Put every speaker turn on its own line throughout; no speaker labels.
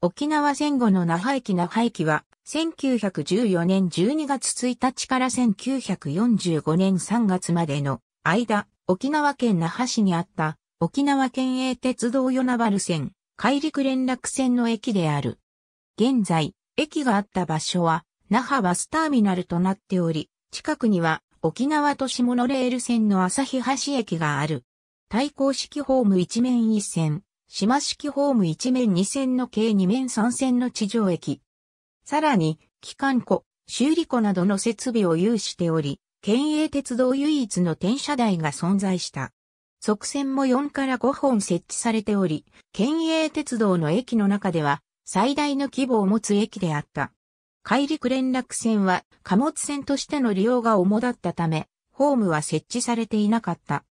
沖縄戦後の那覇
駅那覇駅は、1914年12月1日から1945年3月までの間、沖縄県那覇市にあった沖縄県営鉄道与那原線、海陸連絡線の駅である。現在、駅があった場所は、那覇バスターミナルとなっており、近くには沖縄都市モノレール線の朝日橋駅がある。対抗式ホーム一面一線、島式ホーム1面2線の計2面3線の地上駅。さらに、機関庫、修理庫などの設備を有しており、県営鉄道唯一の転車台が存在した。側線も4から5本設置されており、県営鉄道の駅の中では最大の規模を持つ駅であった。海陸連絡線は貨物線としての利用が主だったため、ホームは設置されていなかった。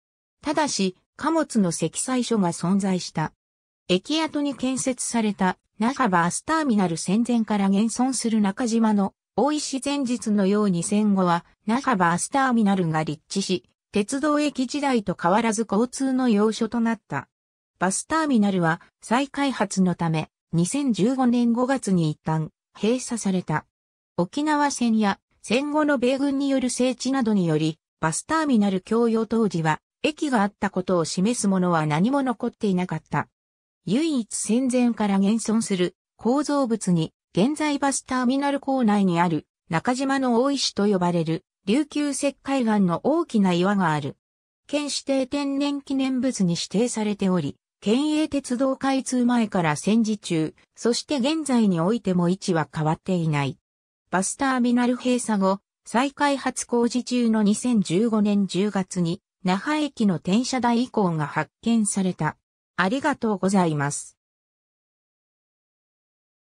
ただし、貨物の積載所が存在した。駅跡に建設された那覇バスターミナル戦前から現存する中島の大石前日のように戦後は那覇バスターミナルが立地し、鉄道駅時代と変わらず交通の要所となった。バスターミナルは再開発のため2015年5月に一旦閉鎖された。沖縄戦や戦後の米軍による整地などにより、バスターミナル供用当時は駅があったことを示すものは何も残っていなかった。唯一戦前から現存する構造物に現在バスターミナル構内にある中島の大石と呼ばれる琉球石灰岩の大きな岩がある。県指定天然記念物に指定されており、県営鉄道開通前から戦時中、そして現在においても位置は変わっていない。バスターミナル閉鎖後、再開発工事中の2015年10月に、那覇駅の転車台以降が発見された。
ありがとうございます。